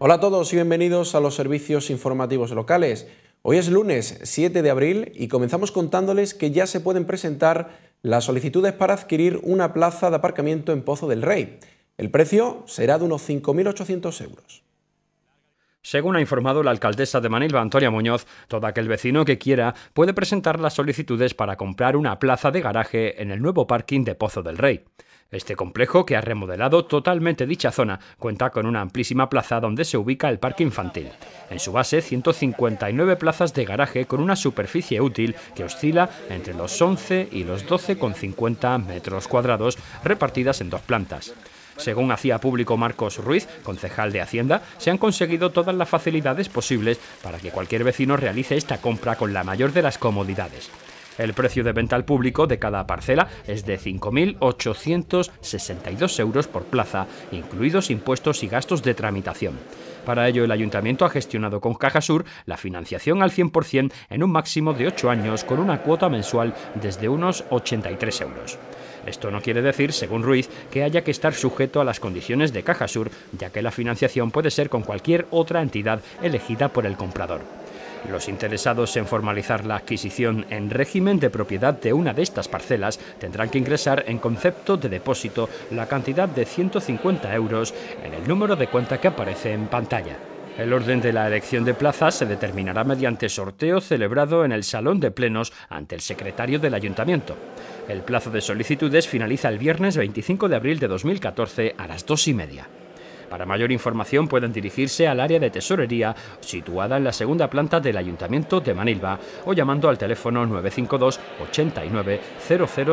Hola a todos y bienvenidos a los servicios informativos locales. Hoy es lunes 7 de abril y comenzamos contándoles que ya se pueden presentar las solicitudes para adquirir una plaza de aparcamiento en Pozo del Rey. El precio será de unos 5.800 euros. Según ha informado la alcaldesa de Manilva, Antonia Muñoz, todo aquel vecino que quiera puede presentar las solicitudes para comprar una plaza de garaje en el nuevo parking de Pozo del Rey. Este complejo, que ha remodelado totalmente dicha zona, cuenta con una amplísima plaza donde se ubica el parque infantil. En su base, 159 plazas de garaje con una superficie útil que oscila entre los 11 y los 12,50 metros cuadrados, repartidas en dos plantas. Según hacía público Marcos Ruiz, concejal de Hacienda, se han conseguido todas las facilidades posibles para que cualquier vecino realice esta compra con la mayor de las comodidades. El precio de venta al público de cada parcela es de 5.862 euros por plaza, incluidos impuestos y gastos de tramitación. Para ello, el ayuntamiento ha gestionado con Cajasur la financiación al 100% en un máximo de 8 años con una cuota mensual desde unos 83 euros. Esto no quiere decir, según Ruiz, que haya que estar sujeto a las condiciones de Cajasur, ya que la financiación puede ser con cualquier otra entidad elegida por el comprador. Los interesados en formalizar la adquisición en régimen de propiedad de una de estas parcelas tendrán que ingresar en concepto de depósito la cantidad de 150 euros en el número de cuenta que aparece en pantalla. El orden de la elección de plazas se determinará mediante sorteo celebrado en el Salón de Plenos ante el secretario del Ayuntamiento. El plazo de solicitudes finaliza el viernes 25 de abril de 2014 a las dos y media. Para mayor información pueden dirigirse al área de tesorería situada en la segunda planta del Ayuntamiento de Manilva o llamando al teléfono 952 89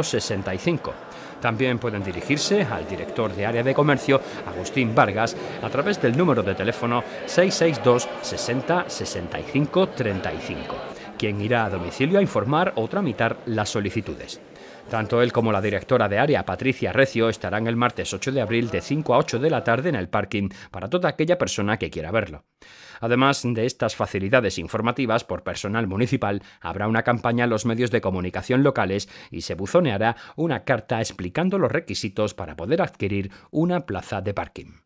0065. También pueden dirigirse al director de área de comercio, Agustín Vargas, a través del número de teléfono 662 60 65 35 quien irá a domicilio a informar o tramitar las solicitudes. Tanto él como la directora de área, Patricia Recio, estarán el martes 8 de abril de 5 a 8 de la tarde en el parking para toda aquella persona que quiera verlo. Además de estas facilidades informativas por personal municipal, habrá una campaña en los medios de comunicación locales y se buzoneará una carta explicando los requisitos para poder adquirir una plaza de parking.